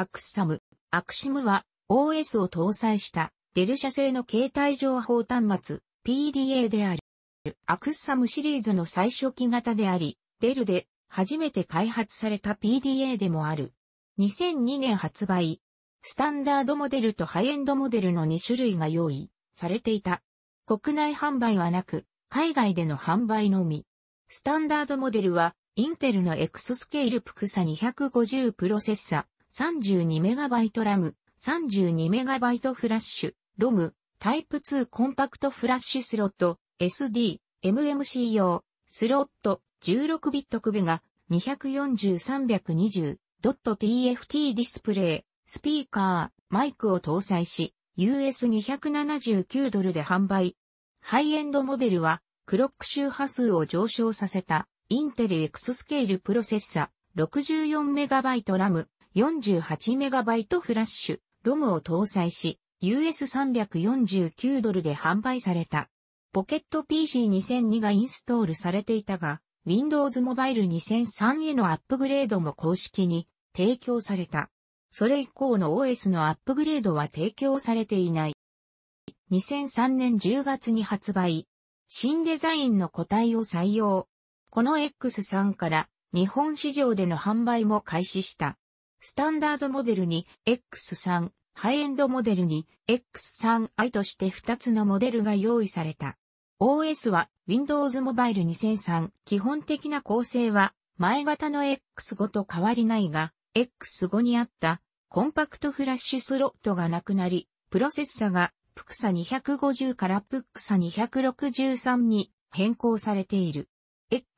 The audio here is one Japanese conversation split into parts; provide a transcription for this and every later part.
アクサム。アクシムは OS を搭載したデル社製の携帯情報端末 PDA である。アクサムシリーズの最初期型であり、デルで初めて開発された PDA でもある。2002年発売。スタンダードモデルとハイエンドモデルの2種類が用意されていた。国内販売はなく、海外での販売のみ。スタンダードモデルは、インテルのエクソスケールプクサ250プロセッサ 32MB ラム、32MB フラッシュ、ロム、タイプ2コンパクトフラッシュスロット、SD、MMC 用、スロット、16ビット首が、240-320.tft ディスプレイ、スピーカー、マイクを搭載し、US279 ドルで販売。ハイエンドモデルは、クロック周波数を上昇させた、インテルエクススケールプロセッサ、64MB ラム、48MB フラッシュ、ロムを搭載し、US349 ドルで販売された。ポケット PC2002 がインストールされていたが、Windows Mobile 2003へのアップグレードも公式に提供された。それ以降の OS のアップグレードは提供されていない。2003年10月に発売。新デザインの個体を採用。この X3 から日本市場での販売も開始した。スタンダードモデルに X3、ハイエンドモデルに X3i として2つのモデルが用意された。OS は Windows Mobile 2003。基本的な構成は前型の X5 と変わりないが、X5 にあったコンパクトフラッシュスロットがなくなり、プロセッサがプクサ250からプクサ263に変更されている。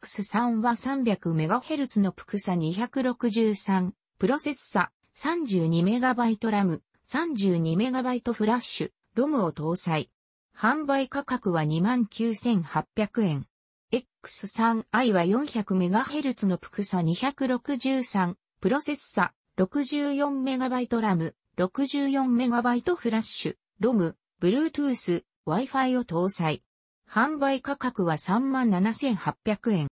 X3 は 300MHz のプクサ263、プロセッサ、32MB ラム、32MB フラッシュ、ロムを搭載。販売価格は29,800円。X3i は 400MHz のプクサ263、プロセッサ、64MB ラム、64MB フラッシュ、ロム、Bluetooth、Wi-Fi を搭載。販売価格は37,800円。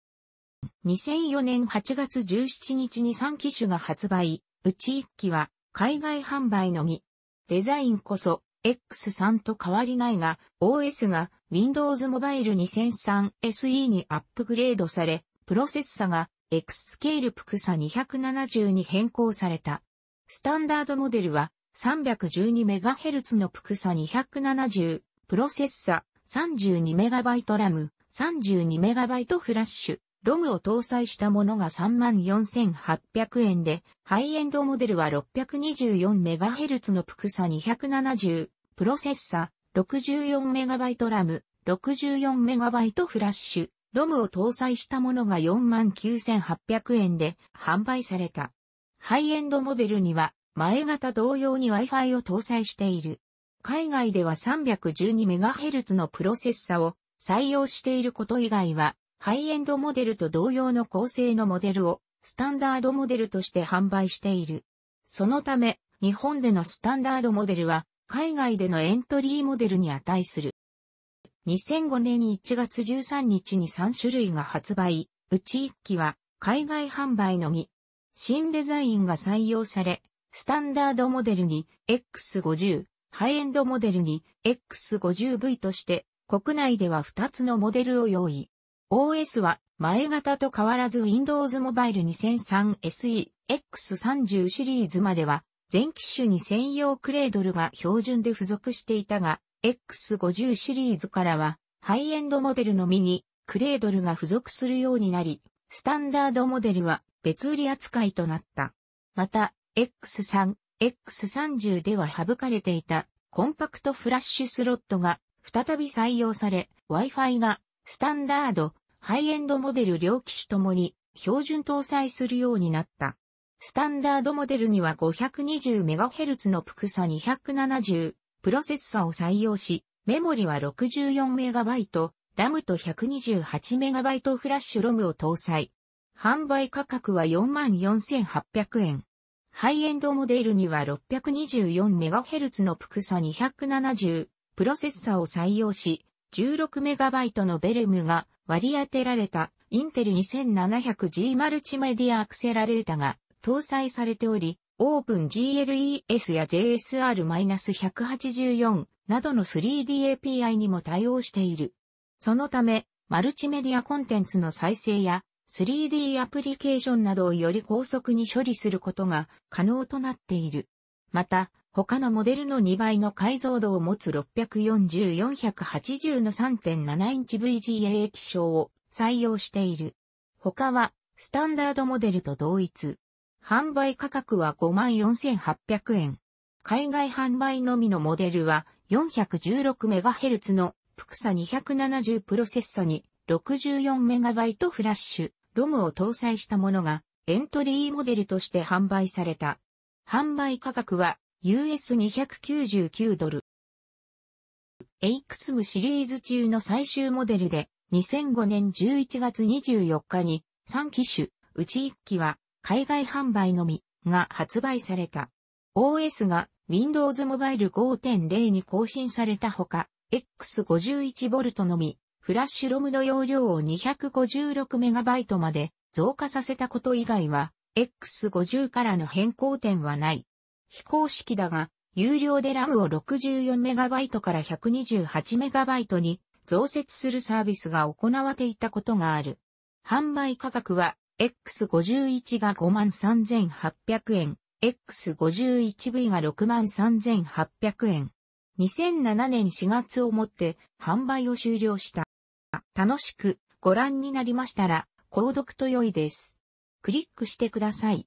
2004年8月17日に3機種が発売、うち1機は海外販売のみ。デザインこそ X3 と変わりないが、OS が Windows Mobile 2003 SE にアップグレードされ、プロセッサが X スケールプクサ270に変更された。スタンダードモデルは 312MHz のプクサ270、プロセッサ 32MB ラム、32MB フラッシュ、ロムを搭載したものが34,800円で、ハイエンドモデルは 624MHz のプクサ270、プロセッサ、64MB ラム、64MB フラッシュ、ロムを搭載したものが49,800円で販売された。ハイエンドモデルには、前型同様に Wi-Fi を搭載している。海外では 312MHz のプロセッサを採用していること以外は、ハイエンドモデルと同様の構成のモデルをスタンダードモデルとして販売している。そのため、日本でのスタンダードモデルは海外でのエントリーモデルに値する。2005年1月13日に3種類が発売、うち1機は海外販売のみ。新デザインが採用され、スタンダードモデルに X50、ハイエンドモデルに X50V として、国内では2つのモデルを用意。OS は前型と変わらず Windows Mobile 2003 SE X30 シリーズまでは全機種に専用クレードルが標準で付属していたが X50 シリーズからはハイエンドモデルのみにクレードルが付属するようになりスタンダードモデルは別売り扱いとなった。また X3、X30 では省かれていたコンパクトフラッシュスロットが再び採用され Wi-Fi がスタンダード、ハイエンドモデル両機種ともに標準搭載するようになった。スタンダードモデルには 520MHz のプクサ270プロセッサを採用し、メモリは 64MB、ラムと 128MB フラッシュロムを搭載。販売価格は44,800円。ハイエンドモデルには 624MHz のプクサ270プロセッサを採用し、16MB のベルムが割り当てられたインテル 2700G マルチメディアアクセラレータが搭載されており、オープン GLES や JSR-184 などの 3D API にも対応している。そのため、マルチメディアコンテンツの再生や 3D アプリケーションなどをより高速に処理することが可能となっている。また、他のモデルの2倍の解像度を持つ640-480の3.7インチ VGA 液晶を採用している。他は、スタンダードモデルと同一。販売価格は54,800円。海外販売のみのモデルは 416MHz の複クサ270プロセッサに 64MB フラッシュ、ロムを搭載したものがエントリーモデルとして販売された。販売価格は US299 ドル。x m シリーズ中の最終モデルで、2005年11月24日に3機種、うち1機は海外販売のみが発売された。OS が Windows Mobile 5.0に更新されたほか、X51V のみ、フラッシュロムの容量を 256MB まで増加させたこと以外は、X50 からの変更点はない。非公式だが、有料でラムを 64MB から 128MB に増設するサービスが行われていたことがある。販売価格は X51 が53,800円、X51V が63,800円。2007年4月をもって販売を終了した。楽しくご覧になりましたら、購読と良いです。クリックしてください。